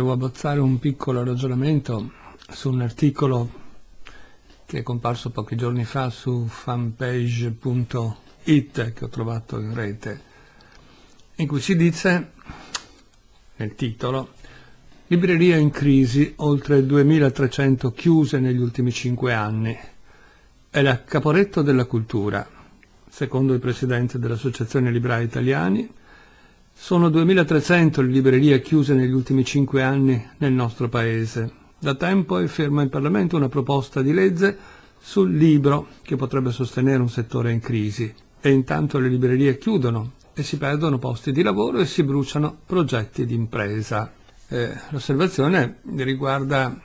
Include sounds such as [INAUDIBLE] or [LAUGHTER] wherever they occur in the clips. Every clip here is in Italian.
volevo abbozzare un piccolo ragionamento su un articolo che è comparso pochi giorni fa su fanpage.it che ho trovato in rete, in cui si dice, nel titolo, Libreria in crisi, oltre 2.300 chiuse negli ultimi cinque anni. È la caporetto della cultura, secondo il presidente dell'Associazione Librai Italiani, sono 2300 le librerie chiuse negli ultimi cinque anni nel nostro Paese. Da tempo è ferma in Parlamento una proposta di legge sul libro che potrebbe sostenere un settore in crisi. E intanto le librerie chiudono e si perdono posti di lavoro e si bruciano progetti di impresa. Eh, l'osservazione riguarda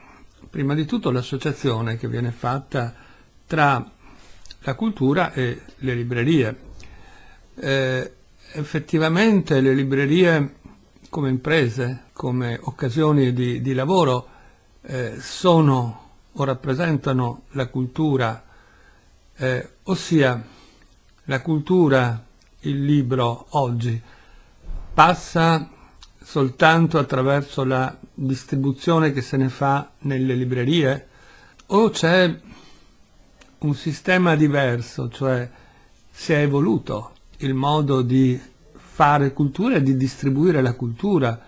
prima di tutto l'associazione che viene fatta tra la cultura e le librerie. Eh, effettivamente le librerie come imprese, come occasioni di, di lavoro, eh, sono o rappresentano la cultura, eh, ossia la cultura, il libro oggi, passa soltanto attraverso la distribuzione che se ne fa nelle librerie o c'è un sistema diverso, cioè si è evoluto il modo di fare cultura e di distribuire la cultura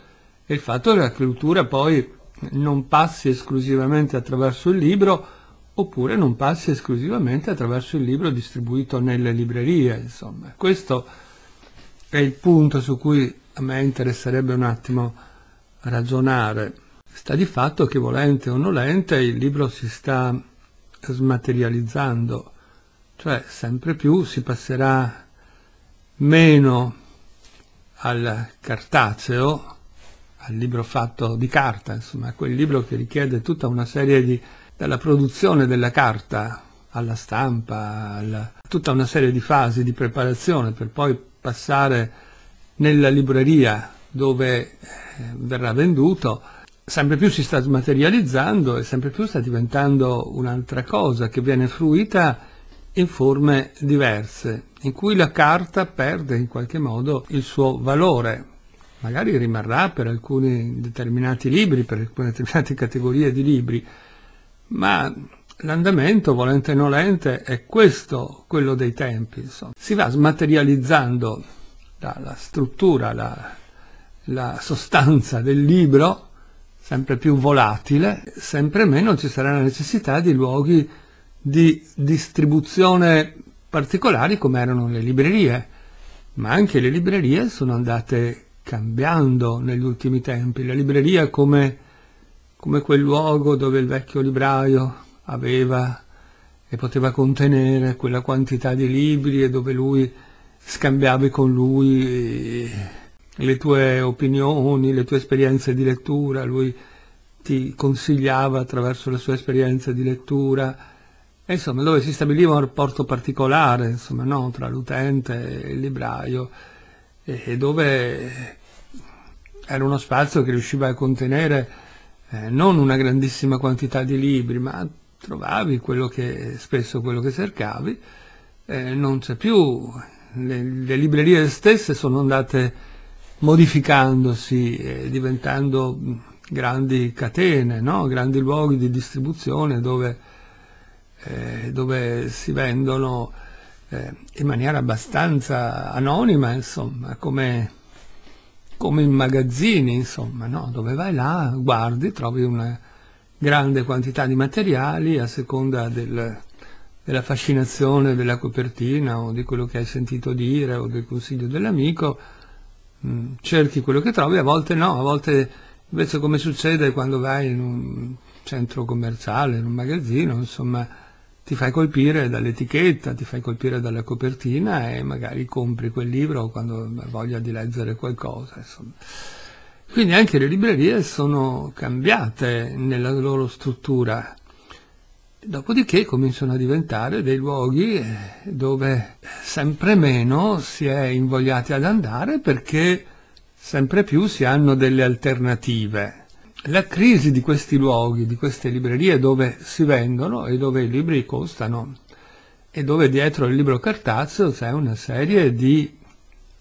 e il fatto che la cultura poi non passi esclusivamente attraverso il libro oppure non passi esclusivamente attraverso il libro distribuito nelle librerie, insomma. Questo è il punto su cui a me interesserebbe un attimo ragionare. Sta di fatto che volente o nolente il libro si sta smaterializzando, cioè sempre più si passerà meno al cartaceo, al libro fatto di carta, insomma, quel libro che richiede tutta una serie di, dalla produzione della carta alla stampa, alla, tutta una serie di fasi di preparazione per poi passare nella libreria dove eh, verrà venduto, sempre più si sta smaterializzando e sempre più sta diventando un'altra cosa che viene fruita in forme diverse in cui la carta perde in qualche modo il suo valore. Magari rimarrà per alcuni determinati libri, per alcune determinate [LAUGHS] categorie di libri, ma l'andamento, volente o nolente, è questo, quello dei tempi. Insomma. Si va smaterializzando la, la struttura, la, la sostanza del libro, sempre più volatile, sempre meno ci sarà la necessità di luoghi di distribuzione particolari come erano le librerie, ma anche le librerie sono andate cambiando negli ultimi tempi. La libreria come, come quel luogo dove il vecchio libraio aveva e poteva contenere quella quantità di libri e dove lui scambiavi con lui eh, le tue opinioni, le tue esperienze di lettura, lui ti consigliava attraverso la sua esperienza di lettura insomma, dove si stabiliva un rapporto particolare insomma, no? tra l'utente e il libraio, e dove era uno spazio che riusciva a contenere eh, non una grandissima quantità di libri, ma trovavi quello che, spesso quello che cercavi, eh, non c'è più, le, le, librerie stesse sono andate modificandosi, eh, diventando grandi catene, no? grandi luoghi di distribuzione dove eh, dove si vendono eh, in maniera abbastanza anonima, insomma, come, come in magazzini, insomma, no? dove vai là, guardi, trovi una grande quantità di materiali a seconda del, della fascinazione della copertina o di quello che hai sentito dire o del consiglio dell'amico, mh, mm, cerchi quello che trovi, a volte no, a volte invece come succede quando vai in un centro commerciale, in un magazzino, insomma, ti fai colpire dall'etichetta, ti fai colpire dalla copertina e magari compri quel libro quando hai voglia di leggere qualcosa. Insomma. Quindi anche le librerie sono cambiate nella loro struttura. Dopodiché cominciano a diventare dei luoghi eh, dove sempre meno si è invogliati ad andare perché sempre più si hanno delle alternative la crisi di questi luoghi, di queste librerie dove si vendono e dove i libri costano e dove dietro il libro cartaceo c'è una serie di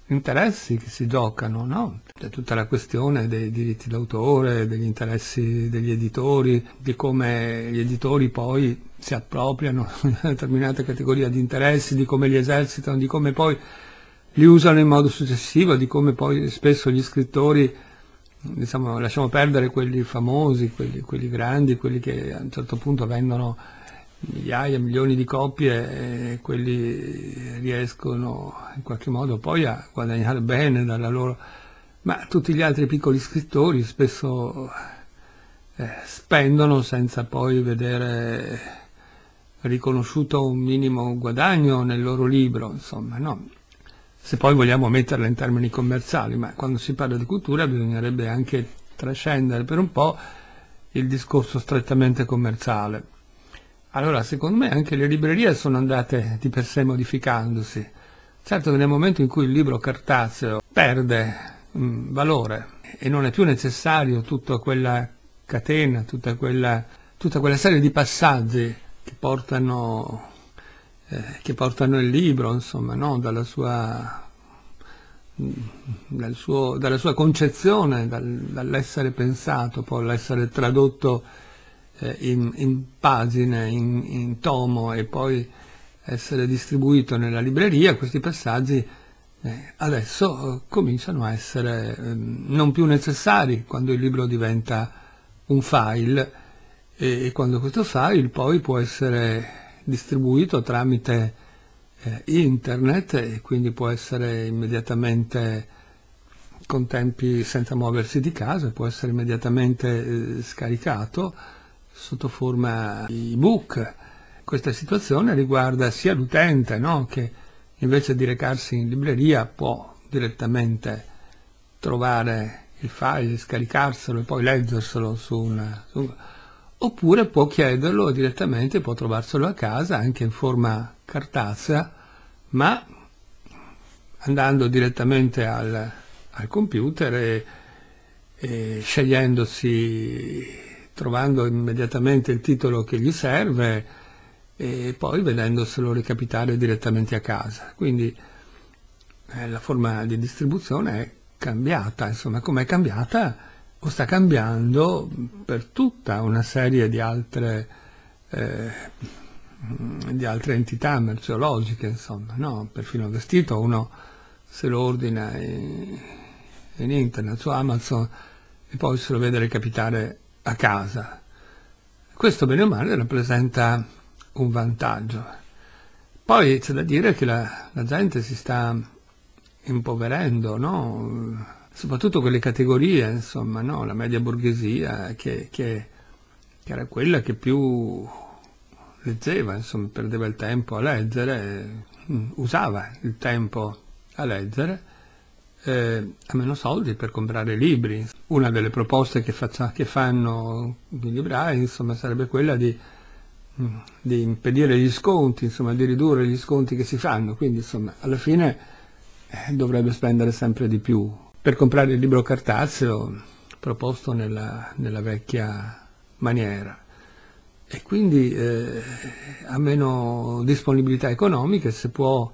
interessi che si giocano, no? C'è tutta la questione dei diritti d'autore, degli interessi degli editori, di come gli editori poi si appropriano di [LAUGHS] una determinata categoria di interessi, di come li esercitano, di come poi li usano in modo successivo, di come poi spesso gli scrittori diciamo, lasciamo perdere quelli famosi, quelli, quelli, grandi, quelli che a un certo punto vendono migliaia, milioni di copie e quelli riescono in qualche modo poi a guadagnare bene dalla loro... ma tutti gli altri piccoli scrittori spesso eh, spendono senza poi vedere riconosciuto un minimo guadagno nel loro libro, insomma, no? se poi vogliamo metterla in termini commerciali, ma quando si parla di cultura bisognerebbe anche trascendere per un po' il discorso strettamente commerciale. Allora, secondo me anche le librerie sono andate di per sé modificandosi. Certo che nel momento in cui il libro cartaceo perde mh, mm, valore e non è più necessario tutta quella catena, tutta quella, tutta quella serie di passaggi che portano eh, che portano il libro, insomma, no? dalla, sua, dal suo, dalla sua concezione, dal, dall'essere pensato, poi l'essere tradotto eh, in, in, pagine, in, in, tomo e poi essere distribuito nella libreria, questi passaggi eh, adesso cominciano a essere ehm, non più necessari quando il libro diventa un file e quando questo file poi può essere distribuito tramite eh, internet e quindi può essere immediatamente con tempi senza muoversi di casa, può essere immediatamente eh, scaricato sotto forma ebook. Questa situazione riguarda sia l'utente no? che invece di recarsi in libreria può direttamente trovare il file, scaricarselo e poi leggerselo su una, su una oppure può chiederlo direttamente, può trovarselo a casa anche in forma cartacea, ma andando direttamente al, al computer e, e scegliendosi, trovando immediatamente il titolo che gli serve e poi vedendoselo ricapitare direttamente a casa. Quindi eh, la forma di distribuzione è cambiata, insomma, com'è cambiata? o sta cambiando per tutta una serie di altre, eh, di altre entità merceologiche, insomma, no? Perfino il vestito uno se lo ordina in, in internet su Amazon e poi se lo vede recapitare a casa. Questo bene o male rappresenta un vantaggio. Poi c'è da dire che la, la gente si sta impoverendo, no? soprattutto quelle categorie, insomma, no? la media borghesia, che, che, che, era quella che più leggeva, insomma, perdeva il tempo a leggere, mm, usava il tempo a leggere, eh, ha meno soldi per comprare libri. Una delle proposte che, faccia, che fanno i librai, ah, insomma, sarebbe quella di, mm, di impedire gli sconti, insomma, di ridurre gli sconti che si fanno, quindi, insomma, alla fine eh, dovrebbe spendere sempre di più per comprare il libro cartaceo proposto nella, nella vecchia maniera e quindi eh, a meno disponibilità economiche si può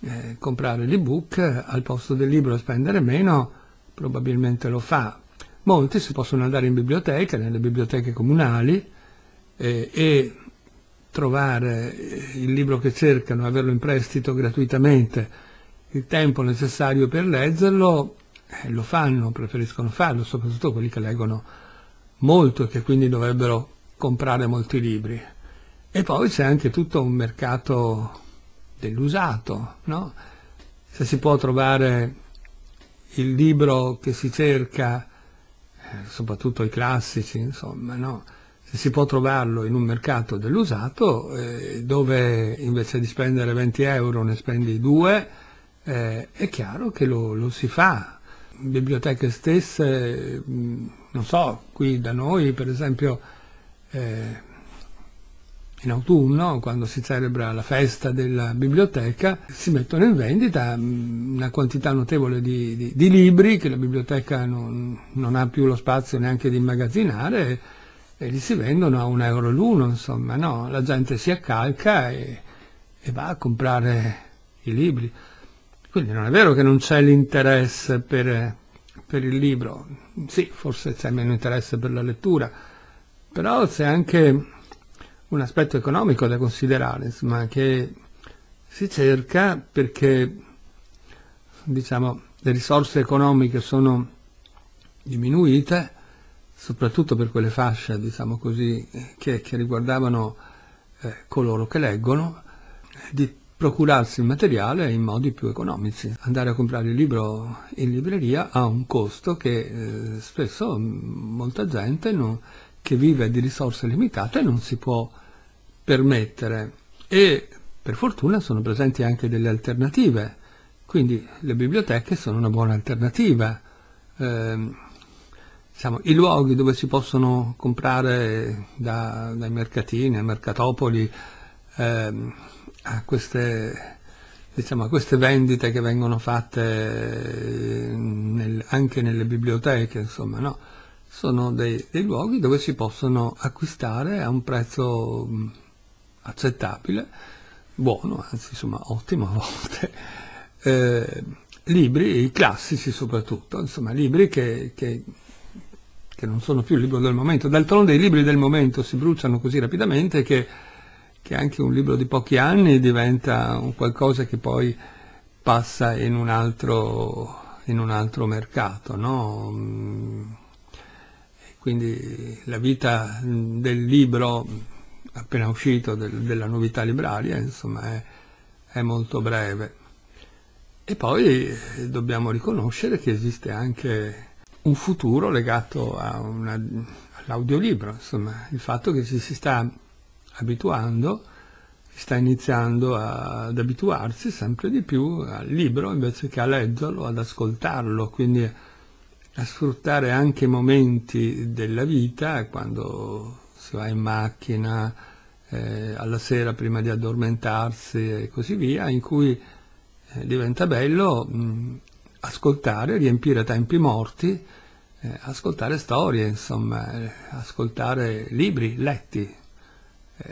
eh, comprare l'ebook al posto del libro e spendere meno probabilmente lo fa molti si possono andare in biblioteca nelle biblioteche comunali eh, e trovare il libro che cercano averlo in prestito gratuitamente il tempo necessario per leggerlo eh, lo fanno, preferiscono farlo, soprattutto quelli che leggono molto e che quindi dovrebbero comprare molti libri. E poi c'è anche tutto un mercato dell'usato, no? Se si può trovare il libro che si cerca, eh, soprattutto i classici, insomma, no? Se si può trovarlo in un mercato dell'usato, eh, dove invece di spendere 20 euro ne spendi 2, eh, è chiaro che lo, lo, si fa. Biblioteche stesse, mm, non so, qui da noi per esempio eh, in autunno, quando si celebra la festa della biblioteca, si mettono in vendita mm, una quantità notevole di, di, di libri che la biblioteca non, non, ha più lo spazio neanche di immagazzinare e, e li si vendono a un euro l'uno, insomma, no? La gente si accalca e, e va a comprare i libri. Quindi non è vero che non c'è l'interesse per, per, il libro, sì, forse c'è meno interesse per la lettura, però c'è anche un aspetto economico da considerare, insomma, che si cerca perché, diciamo, le risorse economiche sono diminuite, soprattutto per quelle fasce, diciamo così, che, che riguardavano eh, coloro che leggono, di procurarsi il materiale in modi più economici. Andare a comprare il libro in libreria ha un costo che eh, spesso molta gente non, che vive di risorse limitate non si può permettere e per fortuna sono presenti anche delle alternative, quindi le biblioteche sono una buona alternativa. Eh, diciamo, I luoghi dove si possono comprare da, dai mercatini, ai mercatopoli, eh, a queste, diciamo, a queste vendite che vengono fatte eh, nel, anche nelle biblioteche, insomma, no? sono dei, dei, luoghi dove si possono acquistare a un prezzo mm, accettabile, buono, anzi insomma ottimo a volte, eh, libri classici soprattutto, insomma libri che, che, che non sono più il libro del momento, d'altronde i libri del momento si bruciano così rapidamente che che anche un libro di pochi anni diventa un qualcosa che poi passa in un altro, in un altro mercato. No? Quindi la vita del libro appena uscito, del, della novità libraria, insomma, è, è molto breve. E poi dobbiamo riconoscere che esiste anche un futuro legato una, all'audiolibro, insomma, il fatto che ci si sta abituando, sta iniziando ad abituarsi sempre di più al libro invece che a leggerlo, ad ascoltarlo, quindi a sfruttare anche i momenti della vita, quando si va in macchina, eh, alla sera prima di addormentarsi e così via, in cui eh, diventa bello mh, ascoltare, riempire tempi morti, eh, ascoltare storie, insomma, eh, ascoltare libri letti,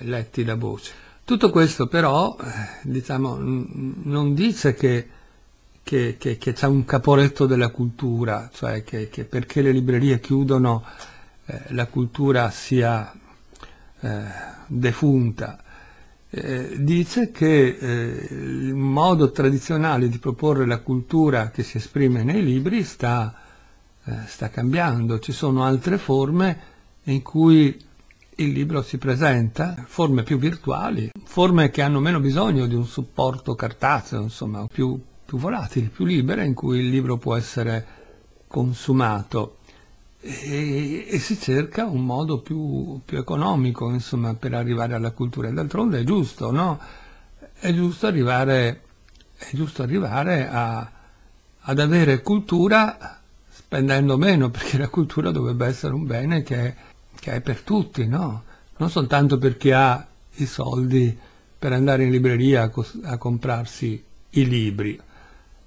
letti da voce. Tutto questo però eh, diciamo, non dice che, che, che, che c'è un caporetto della cultura, cioè che, perché le librerie chiudono eh, la cultura sia eh, defunta. Eh, dice che eh, il modo tradizionale di proporre la cultura che si esprime nei libri sta, eh, sta cambiando, ci sono altre forme in cui il libro si presenta forme più virtuali, forme che hanno meno bisogno di un supporto cartaceo, insomma, più, più volatili, più libere, in cui il libro può essere consumato. E, e, si cerca un modo più, più economico insomma, per arrivare alla cultura. D'altronde è giusto, no? È giusto arrivare, è giusto arrivare a, ad avere cultura spendendo meno, [LAUGHS] perché la cultura dovrebbe essere un bene che è che è per tutti, no? Non soltanto per chi ha i soldi per andare in libreria a, cos- a comprarsi i libri.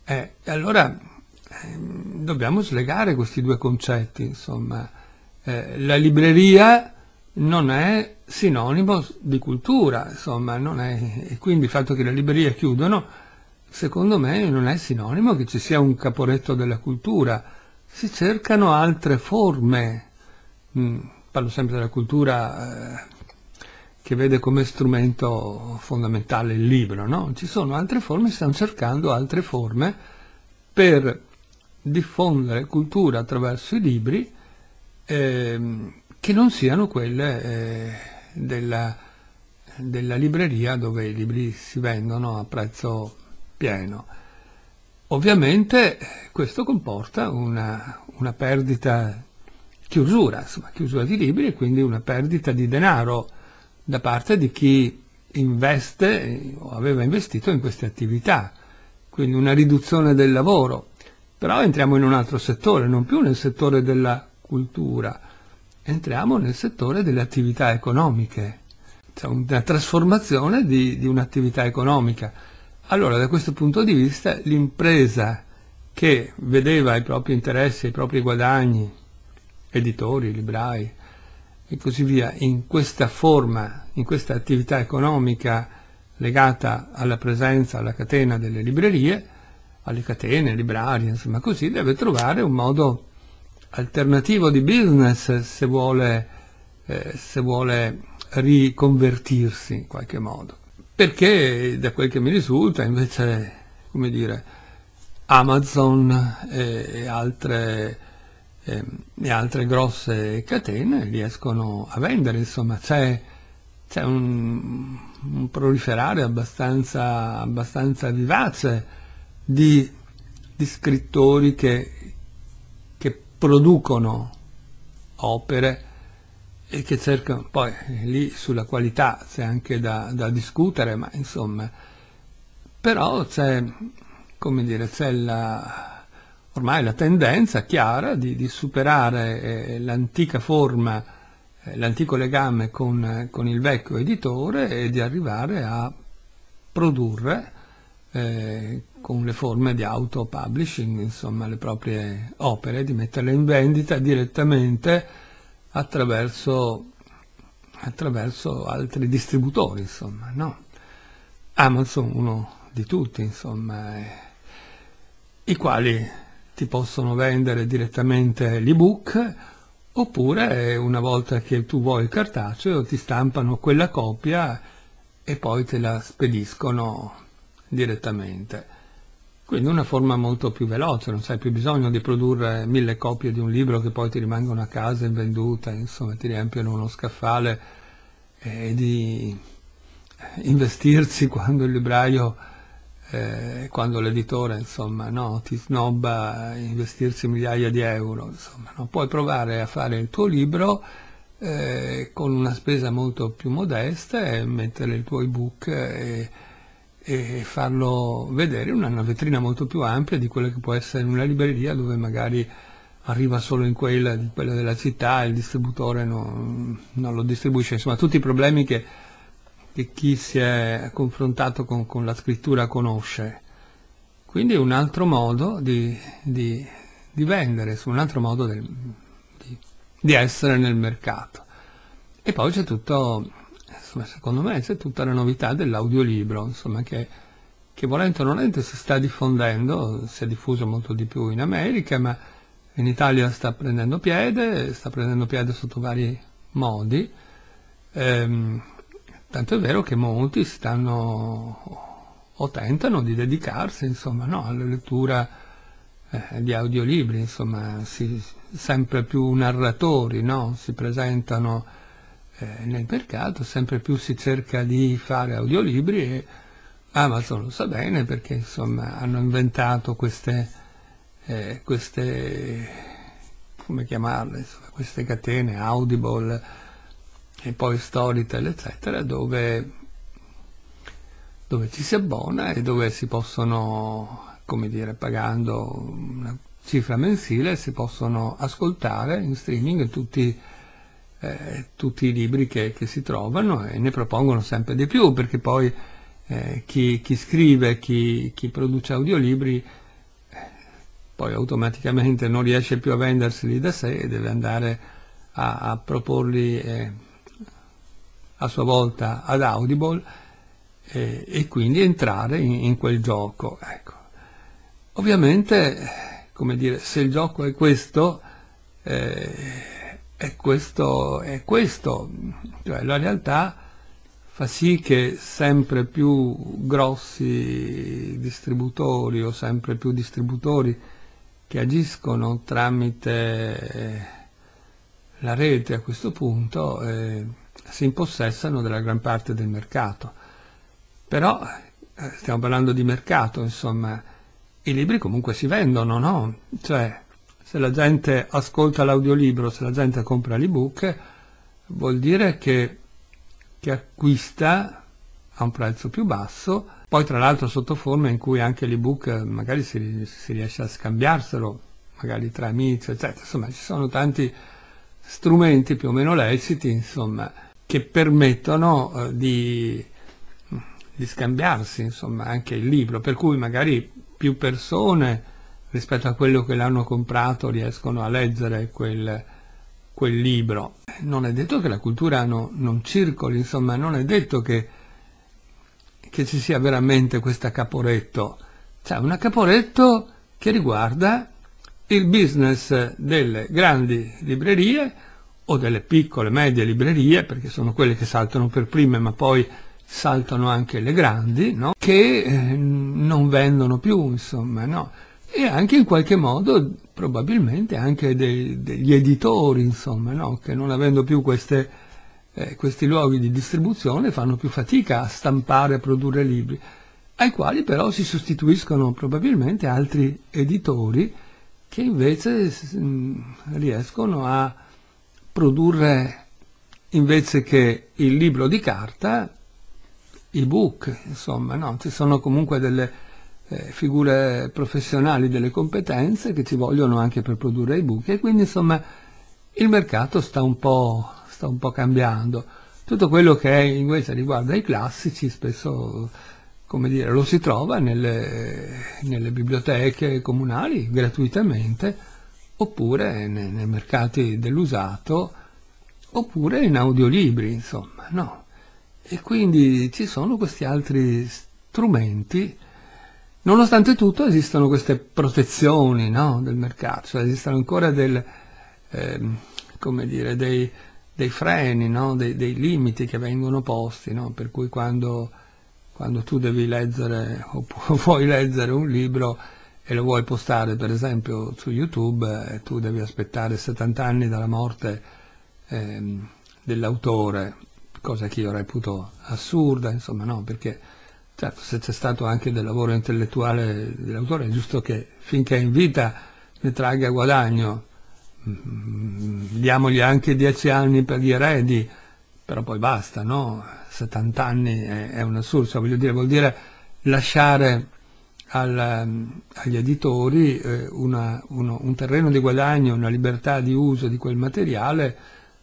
Eh, allora eh, dobbiamo slegare questi due concetti, insomma. Eh, la libreria non è sinonimo di cultura, insomma, è, e quindi il fatto che le librerie chiudono, secondo me, non è sinonimo che ci sia un caporetto della cultura. Si cercano altre forme. Mm parlo sempre della cultura eh, che vede come strumento fondamentale il libro, no? Ci sono altre forme, stiamo cercando altre forme per diffondere cultura attraverso i libri eh, che non siano quelle eh, della, della libreria dove i libri si vendono a prezzo pieno. Ovviamente eh, questo comporta una, una perdita chiusura, insomma, chiusura di libri e quindi una perdita di denaro da parte di chi investe o aveva investito in queste attività, quindi una riduzione del lavoro. Però entriamo in un altro settore, non più nel settore della cultura, entriamo nel settore delle attività economiche, c'è cioè una trasformazione di, di un'attività economica. Allora, da questo punto di vista, l'impresa che vedeva i propri interessi, i propri guadagni, editori, librai e così via, in questa forma, in questa attività economica legata alla presenza, alla catena delle librerie, alle catene, librari, insomma così, deve trovare un modo alternativo di business se vuole, eh, se vuole riconvertirsi in qualche modo. Perché da quel che mi risulta invece, come dire, Amazon e altre eh, le altre grosse catene riescono a vendere, insomma c'è, un, un, proliferare abbastanza, abbastanza vivace di, di scrittori che, che producono opere e che cercano, poi lì sulla qualità c'è anche da, da, discutere, ma insomma, però c'è, come dire, c'è la, ormai la tendenza chiara di, di superare eh, l'antica forma, eh, l'antico legame con, eh, con, il vecchio editore e di arrivare a produrre eh, con le forme di auto-publishing, insomma, le proprie opere, di metterle in vendita direttamente attraverso, attraverso altri distributori, insomma, no? Amazon, uno di tutti, insomma, eh, i quali ti possono vendere direttamente l'ebook oppure una volta che tu vuoi il cartaceo ti stampano quella copia e poi te la spediscono direttamente. Quindi una forma molto più veloce, non hai più bisogno di produrre mille copie di un libro che poi ti rimangono a casa invenduta, insomma ti riempiono uno scaffale eh, e di investirsi [LAUGHS] quando il libraio eh, quando l'editore insomma, no, ti snobba eh, investirsi migliaia di euro, insomma, no? puoi provare a fare il tuo libro eh, con una spesa molto più modesta e mettere il tuo ebook eh, e, e farlo vedere in una, vetrina molto più ampia di quella che può essere in una libreria dove magari arriva solo in quella, in quella della città, il distributore non, non lo distribuisce, insomma tutti i problemi che che chi si è confrontato con, con la scrittura conosce. Quindi è un altro modo di, di, di vendere, su un altro modo del, di, di essere nel mercato. E poi c'è tutto, insomma, secondo me, c'è tutta la novità dell'audiolibro, insomma, che, che volente o nolente si sta diffondendo, si è diffuso molto di più in America, ma in Italia sta prendendo piede, sta prendendo piede sotto vari modi. Ehm, Tanto è vero che molti stanno o tentano di dedicarsi insomma, no, alla lettura eh, di audiolibri, insomma, si, sempre più narratori no? si presentano eh, nel mercato, sempre più si cerca di fare audiolibri e Amazon ah, lo sa bene perché insomma, hanno inventato queste, eh, queste, come chiamarle, queste catene, Audible, e poi Storytel, eccetera, dove, dove ci si abbona e dove si possono, come dire, pagando una cifra mensile, si possono ascoltare in streaming tutti eh, tutti i libri che, che, si trovano e ne propongono sempre di più perché poi eh, chi, chi, scrive, chi, chi, produce audiolibri eh, poi automaticamente non riesce più a venderseli da sé e deve andare a, a proporli eh, a sua volta ad Audible eh, e quindi entrare in, in quel gioco. Ecco. Ovviamente, come dire, se il gioco è questo, eh, è questo, è questo, cioè la realtà fa sì che sempre più grossi distributori o sempre più distributori che agiscono tramite eh, la rete a questo punto eh, si impossessano della gran parte del mercato. Però eh, stiamo parlando di mercato, insomma, i libri comunque si vendono, no? Cioè, se la gente ascolta l'audiolibro, se la gente compra l'ebook, vuol dire che, che acquista a un prezzo più basso, poi tra l'altro sotto forma in cui anche l'ebook eh, magari si, si riesce a scambiarselo, magari tra amici, eccetera. Insomma, ci sono tanti strumenti più o meno leciti, insomma, che permettono eh, di, di scambiarsi insomma, anche il libro, per cui magari più persone rispetto a quello che l'hanno comprato riescono a leggere quel, quel libro. Non è detto che la cultura no, non circoli, insomma, non è detto che, che ci sia veramente questa Caporetto. C'è una Caporetto che riguarda il business delle grandi librerie o delle piccole, medie librerie, perché sono quelle che saltano per prime ma poi saltano anche le grandi, no? che eh, non vendono più, insomma, no? e anche in qualche modo probabilmente anche dei, degli editori, insomma, no? che non avendo più queste, eh, questi luoghi di distribuzione fanno più fatica a stampare, a produrre libri, ai quali però si sostituiscono probabilmente altri editori che invece mh, mm, riescono a produrre invece che il libro di carta ebook, insomma, no? ci sono comunque delle eh, figure professionali, delle competenze che ci vogliono anche per produrre ebook e quindi insomma il mercato sta un po', sta un po cambiando. Tutto quello che invece riguarda i classici spesso dire, lo si trova nelle, nelle biblioteche comunali gratuitamente oppure nei, nei mercati dell'usato, oppure in audiolibri, insomma, no? E quindi ci sono questi altri strumenti. Nonostante tutto esistono queste protezioni no, del mercato, cioè esistono ancora del, eh, dire, dei, dei, freni, no, dei, dei, limiti che vengono posti, no? per cui quando, quando tu devi leggere o [LAUGHS] vuoi leggere un libro e lo vuoi postare per esempio su YouTube, eh, tu devi aspettare 70 anni dalla morte eh, dell'autore, cosa che io reputo assurda, insomma no, perché certo, se c'è stato anche del lavoro intellettuale dell'autore è giusto che finché è in vita ne tragga guadagno, mm, diamogli anche 10 anni per gli eredi, però poi basta, no? 70 anni è, è un assurdo, cioè, voglio dire, vuol dire lasciare al, ehm, agli editori eh, una, uno, un terreno di guadagno, una libertà di uso di quel materiale,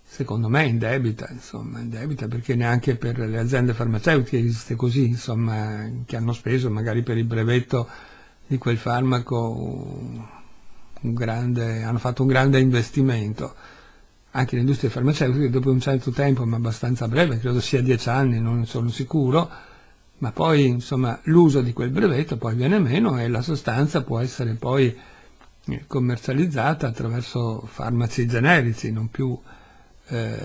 secondo me in debita, insomma, in debita perché neanche per le aziende farmaceutiche esiste così, insomma, che hanno speso magari per il brevetto di quel farmaco grande, hanno fatto un grande investimento. Anche le industrie farmaceutiche dopo un certo tempo, ma abbastanza breve, credo sia dieci anni, non sono sicuro, ma poi insomma, l'uso di quel brevetto poi viene meno e la sostanza può essere poi eh, commercializzata attraverso farmaci generici, non più, eh,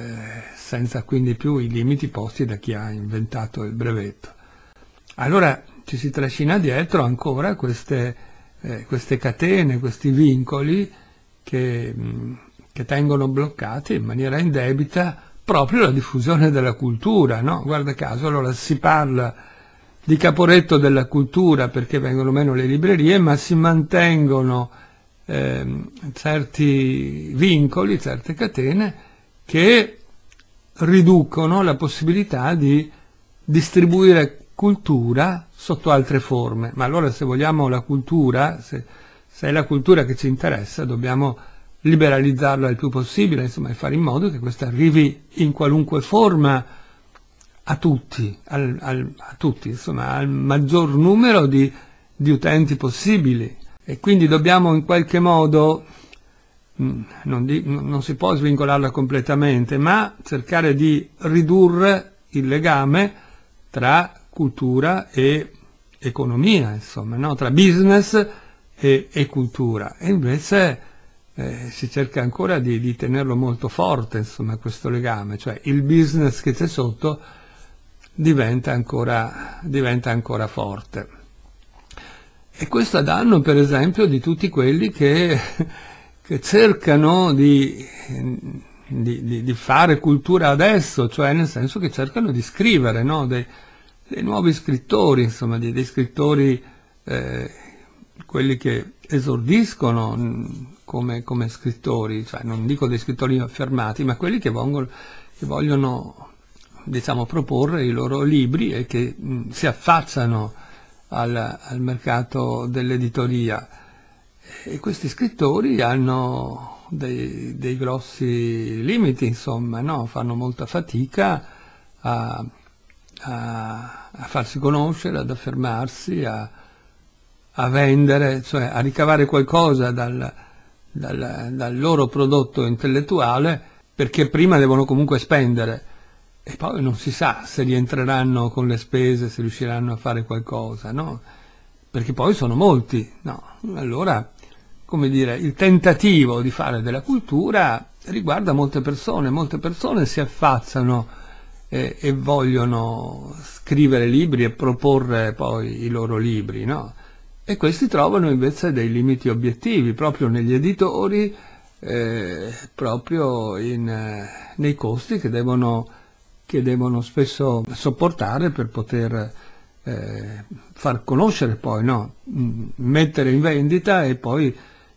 senza quindi più i limiti posti da chi ha inventato il brevetto. Allora ci si trascina dietro ancora queste, eh, queste catene, questi vincoli che, mh, mm, che tengono bloccati in maniera indebita proprio la diffusione della cultura. No? Guarda caso, allora si parla di caporetto della cultura perché vengono meno le librerie, ma si mantengono eh, certi vincoli, certe catene che riducono la possibilità di distribuire cultura sotto altre forme. Ma allora se vogliamo la cultura, se, se è la cultura che ci interessa, dobbiamo liberalizzarla il più possibile, insomma, e fare in modo che questa arrivi in qualunque forma a tutti, al, al, a tutti insomma, al maggior numero di, di, utenti possibili e quindi dobbiamo in qualche modo, mm, non, di, non si può svincolarla completamente, ma cercare di ridurre il legame tra cultura e economia, insomma, no? tra business e, e, cultura. E invece eh, si cerca ancora di, di, tenerlo molto forte, insomma, questo legame, cioè il business che c'è sotto diventa ancora, diventa ancora forte. E questo a danno, per esempio, di tutti quelli che, che cercano di, di, di, di, fare cultura adesso, cioè nel senso che cercano di scrivere, no? dei, dei, nuovi scrittori, insomma, dei, dei scrittori, eh, quelli che esordiscono mm, come, come, scrittori, cioè non dico dei scrittori affermati, ma quelli che, vongono, che vogliono diciamo, proporre i loro libri e che mh, si affacciano al, al mercato dell'editoria. E questi scrittori hanno dei, dei grossi limiti, insomma, no? fanno molta fatica a, a, a, farsi conoscere, ad affermarsi, a, a vendere, cioè a ricavare qualcosa dal, dal, dal loro prodotto intellettuale perché prima devono comunque spendere poi non si sa se rientreranno con le spese, se riusciranno a fare qualcosa, no? Perché poi sono molti, no? Allora, come dire, il tentativo di fare della cultura riguarda molte persone, molte persone si affazzano eh, e vogliono scrivere libri e proporre poi i loro libri, no? E questi trovano invece dei limiti obiettivi proprio negli editori, eh, proprio in, eh, nei costi che devono che devono spesso sopportare per poter eh, far conoscere poi, no? Mm, mettere in vendita e poi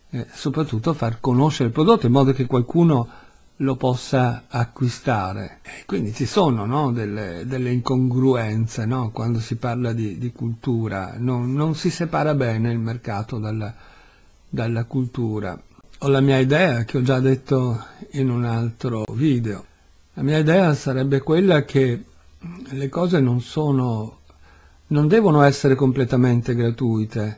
eh, soprattutto far conoscere il prodotto in modo che qualcuno lo possa acquistare. Quindi ci sono no? delle, delle, incongruenze no? quando si parla di, di cultura, non, non, si separa bene il mercato dalla, dalla cultura. Ho la mia idea che ho già detto in un altro video. La mia idea sarebbe quella che le cose non sono, non devono essere completamente gratuite,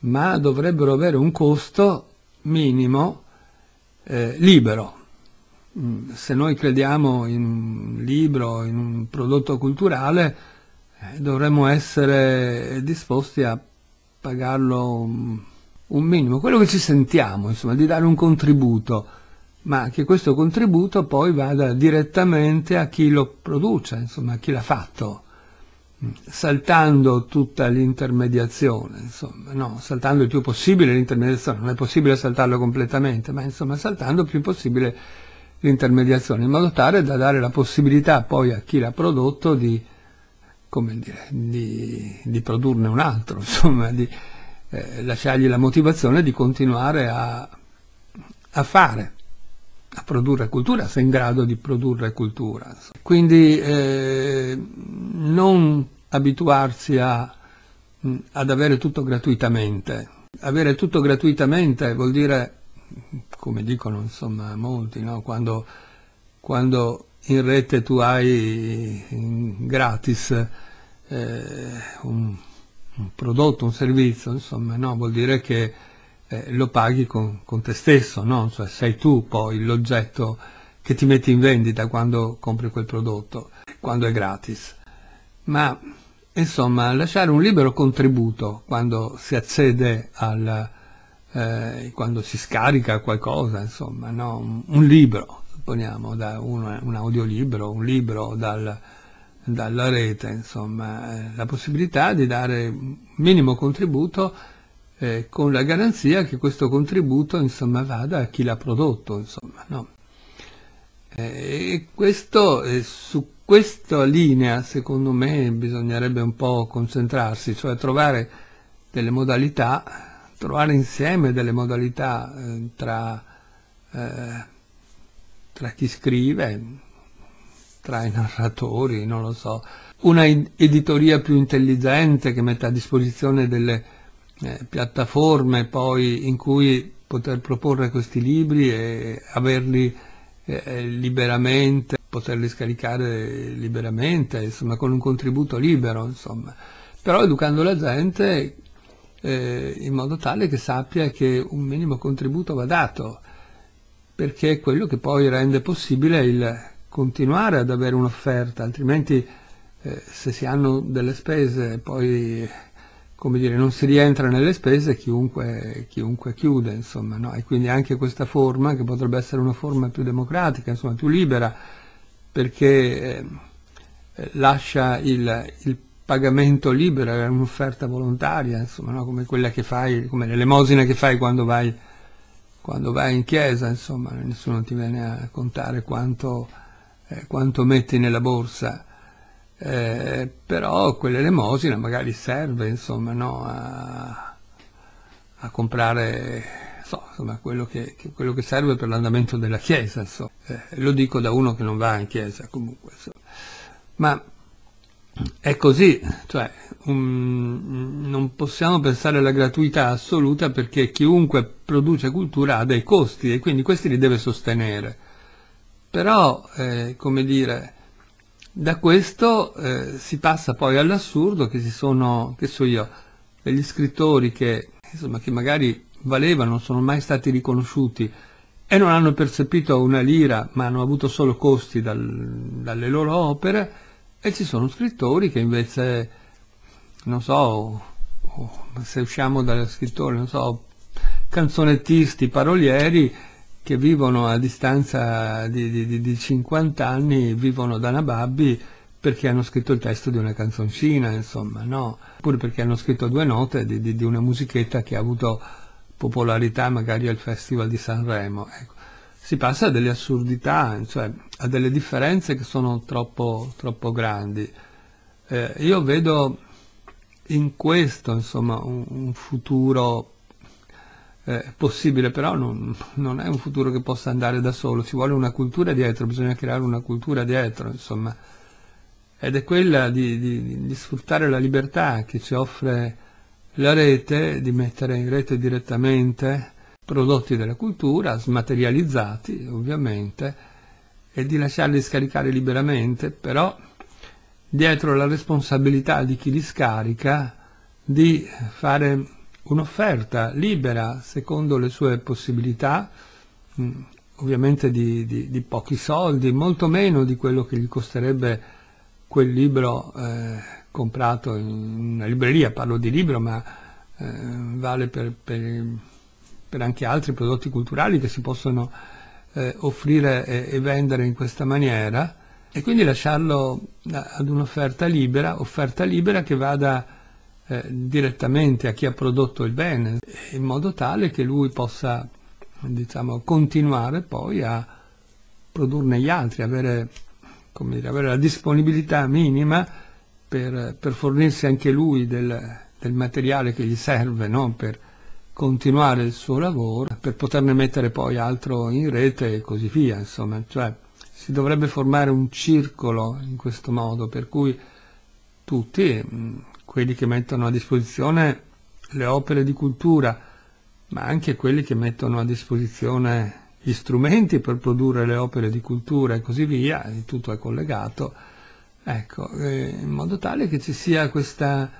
ma dovrebbero avere un costo minimo eh, libero. Mm, se noi crediamo in un libro, in un prodotto culturale, eh, dovremmo essere disposti a pagarlo un, un minimo, quello che ci sentiamo, insomma, di dare un contributo ma che questo contributo poi vada direttamente a chi lo produce, insomma a chi l'ha fatto, mm, saltando tutta l'intermediazione, insomma, no, saltando il più possibile l'intermediazione, non è possibile saltarlo completamente, ma insomma saltando il più possibile l'intermediazione, in modo tale da dare la possibilità poi a chi l'ha prodotto di, dire, di, di produrne un altro, [LAUGHS] insomma, di eh, lasciargli la motivazione di continuare a, a fare a produrre cultura, sei in grado di produrre cultura. Quindi eh, non abituarsi a, ad avere tutto gratuitamente. Avere tutto gratuitamente vuol dire, come dicono insomma molti, no? quando, quando, in rete tu hai gratis eh, un, un, prodotto, un servizio, insomma, no? vuol dire che eh, lo paghi con, con te stesso, no? cioè, sei tu poi l'oggetto che ti metti in vendita quando compri quel prodotto, quando è gratis. Ma insomma, lasciare un libero contributo quando si accede al, eh, quando si scarica qualcosa, insomma, no? un, libro, supponiamo, da un, un audiolibro, un libro dal, dalla rete, insomma, eh, la possibilità di dare un minimo contributo eh, con la garanzia che questo contributo insomma, vada a chi l'ha prodotto. Insomma, no? eh, e questo, eh, su questa linea, secondo me, bisognerebbe un po' concentrarsi, cioè trovare delle modalità, trovare insieme delle modalità eh, tra, eh, tra chi scrive, tra i narratori, non lo so, una editoria più intelligente che metta a disposizione delle eh, piattaforme poi in cui poter proporre questi libri e averli eh, liberamente, poterli scaricare liberamente, insomma con un contributo libero, insomma. però educando la gente eh, in modo tale che sappia che un minimo contributo va dato, perché è quello che poi rende possibile il continuare ad avere un'offerta, altrimenti eh, se si hanno delle spese poi come dire, non si rientra nelle spese chiunque, chiunque chiude, insomma, no? e quindi anche questa forma, che potrebbe essere una forma più democratica, insomma, più libera, perché eh, eh, lascia il, il, pagamento libero, è un'offerta volontaria, insomma, no? come quella che fai, come l'elemosina che fai quando vai, quando vai in chiesa, insomma, nessuno ti viene a contare quanto, eh, quanto metti nella borsa eh, però quell'elemosina magari serve insomma, no, a, a, comprare so, insomma, quello, che, che, quello, che, serve per l'andamento della Chiesa. So. Eh, lo dico da uno che non va in Chiesa comunque. So. Ma è così, cioè, um, non possiamo pensare alla gratuità assoluta perché chiunque produce cultura ha dei costi e quindi questi li deve sostenere. Però, eh, come dire, da questo eh, si passa poi all'assurdo che si sono, che so io, degli scrittori che, insomma, che magari valevano, non sono mai stati riconosciuti e non hanno percepito una lira, ma hanno avuto solo costi dal, dalle loro opere, e ci sono scrittori che invece, non so, se usciamo dallo scrittore, non so, canzonettisti, parolieri, che vivono a distanza di, di, di 50 anni, vivono da Nababbi perché hanno scritto il testo di una canzoncina, insomma, no? Oppure perché hanno scritto due note di, di, di una musichetta che ha avuto popolarità magari al Festival di Sanremo. Ecco. Si passa a delle assurdità, cioè a delle differenze che sono troppo, troppo grandi. Eh, io vedo in questo, insomma, un, un futuro eh, possibile, però non, non, è un futuro che possa andare da solo, ci vuole una cultura dietro, bisogna creare una cultura dietro, insomma. Ed è quella di, di, di sfruttare la libertà che ci offre la rete, di mettere in rete direttamente prodotti della cultura, smaterializzati ovviamente, e di lasciarli scaricare liberamente, però dietro la responsabilità di chi li scarica di fare un'offerta libera secondo le sue possibilità, mm, ovviamente di, di, di, pochi soldi, molto meno di quello che gli costerebbe quel libro eh, comprato in una libreria, parlo di libro ma eh, vale per, per, per, anche altri prodotti culturali che si possono eh, offrire e, e vendere in questa maniera e quindi lasciarlo eh, ad un'offerta libera, offerta libera che vada eh, direttamente a chi ha prodotto il bene, in modo tale che lui possa diciamo, continuare poi a produrne gli altri, avere, dire, avere la disponibilità minima per, per fornirsi anche lui del, del, materiale che gli serve no? per continuare il suo lavoro, per poterne mettere poi altro in rete e così via. Insomma. Cioè, si dovrebbe formare un circolo in questo modo, per cui tutti, mm, quelli che mettono a disposizione le opere di cultura, ma anche quelli che mettono a disposizione gli strumenti per produrre le opere di cultura e così via, tutto è collegato, ecco, eh, in modo tale che ci sia questa,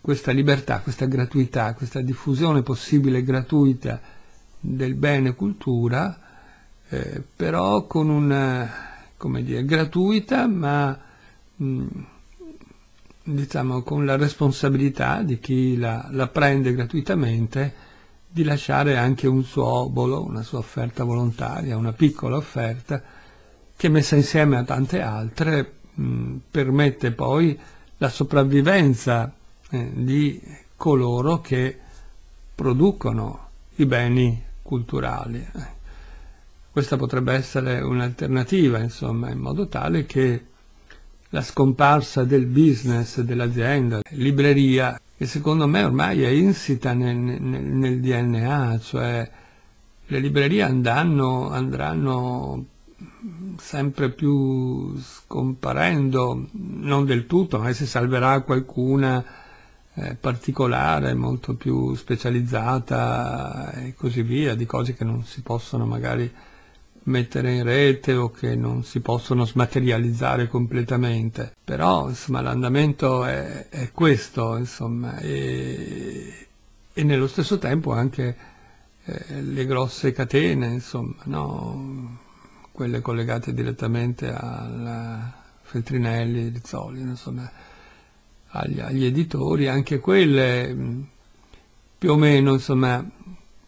questa libertà, questa gratuità, questa diffusione possibile gratuita del bene cultura, eh, però con una, come dire, gratuita ma mh, mm, diciamo, con la responsabilità di chi la, la prende gratuitamente di lasciare anche un suo obolo, una sua offerta volontaria, una piccola offerta, che messa insieme a tante altre mh, permette poi la sopravvivenza eh, di coloro che producono i beni culturali. Questa potrebbe essere un'alternativa, insomma, in modo tale che la scomparsa del business, dell'azienda, libreria, che secondo me ormai è insita nel, nel, nel DNA, cioè le librerie andranno, andranno sempre più scomparendo, non del tutto, magari si salverà qualcuna eh, particolare, molto più specializzata e così via, di cose che non si possono magari mettere in rete o che non si possono smaterializzare completamente. Però insomma, l'andamento è, è, questo, insomma, e, e, nello stesso tempo anche eh, le grosse catene, insomma, no? quelle collegate direttamente al Feltrinelli, Rizzoli, insomma, agli, agli editori, anche quelle più o meno insomma,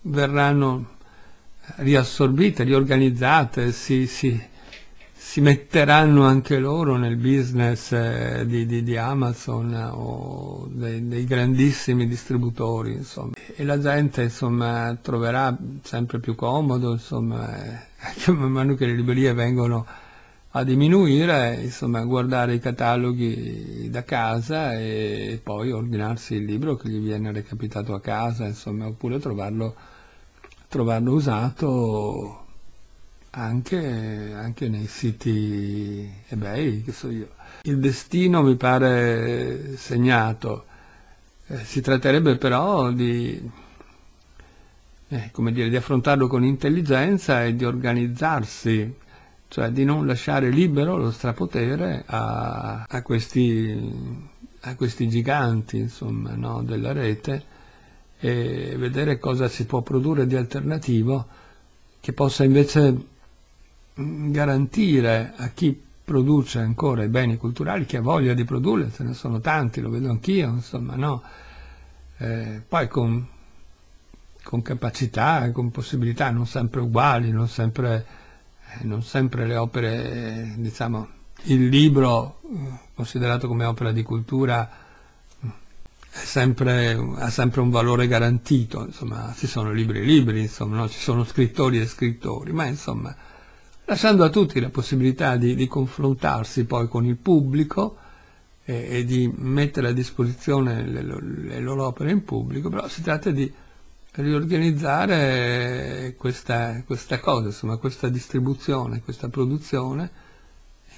verranno riassorbite, riorganizzate, si, si, si metteranno anche loro nel business eh, di, di, di Amazon eh, o dei, dei, grandissimi distributori, insomma. E la gente, insomma, troverà sempre più comodo, insomma, eh, [LAUGHS] che man mano che le librerie vengono a diminuire, insomma, guardare i cataloghi da casa e poi ordinarsi il libro che gli viene recapitato a casa, insomma, oppure trovarlo trovarlo usato anche, anche nei siti ebay, che so io. Il destino mi pare segnato, eh, si tratterebbe però di, eh, come dire, di affrontarlo con intelligenza e di organizzarsi, cioè di non lasciare libero lo strapotere a, a, questi, a questi giganti insomma, no, della rete e vedere cosa si può produrre di alternativo che possa invece mm, garantire a chi produce ancora i beni culturali, chi ha voglia di produrli, ce ne sono tanti, lo vedo anch'io, insomma, no? Eh, poi con, con, capacità, con possibilità non sempre uguali, non sempre, eh, non sempre le opere, eh, diciamo, il libro eh, considerato come opera di cultura sempre, ha sempre un valore garantito, insomma, ci sono libri e libri, insomma, no? ci sono scrittori e scrittori, ma insomma, lasciando a tutti la possibilità di, di confrontarsi poi con il pubblico e, e di mettere a disposizione le, le, loro opere in pubblico, però si tratta di riorganizzare questa, questa cosa, insomma, questa distribuzione, questa produzione,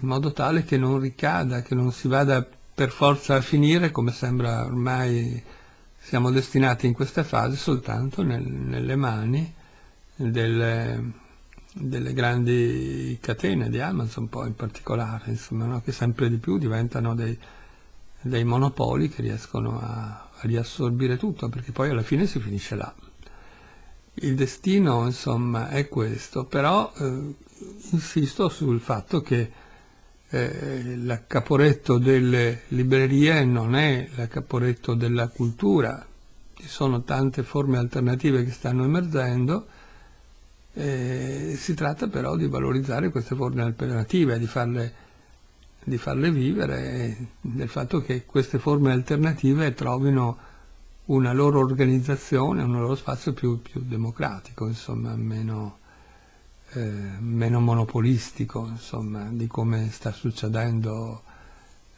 in modo tale che non ricada, che non si vada per forza a finire, come sembra ormai siamo destinati in questa fase soltanto nel, nelle mani delle, delle, grandi catene di Amazon poi in particolare, insomma, no? che sempre di più diventano dei, dei monopoli che riescono a, a, riassorbire tutto, perché poi alla fine si finisce là. Il destino, insomma, è questo, però eh, insisto sul fatto che eh, Caporetto delle librerie non è la Caporetto della cultura, ci sono tante forme alternative che stanno emergendo, eh, si tratta però di valorizzare queste forme alternative, di farle, di farle vivere e eh, del fatto che queste forme alternative trovino una loro organizzazione, un loro spazio più, più democratico, insomma, meno eh, meno monopolistico, insomma, di come sta succedendo.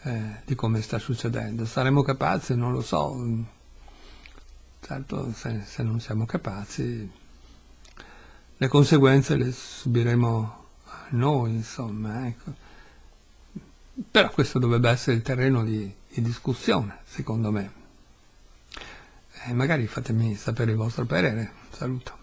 Eh, di come sta succedendo. Saremo capaci? Non lo so. Certo, se, se non siamo capaci, le conseguenze le subiremo noi, insomma. Ecco. Però questo dovrebbe essere il terreno di, di discussione, secondo me. E eh, magari fatemi sapere il vostro parere. Saluto.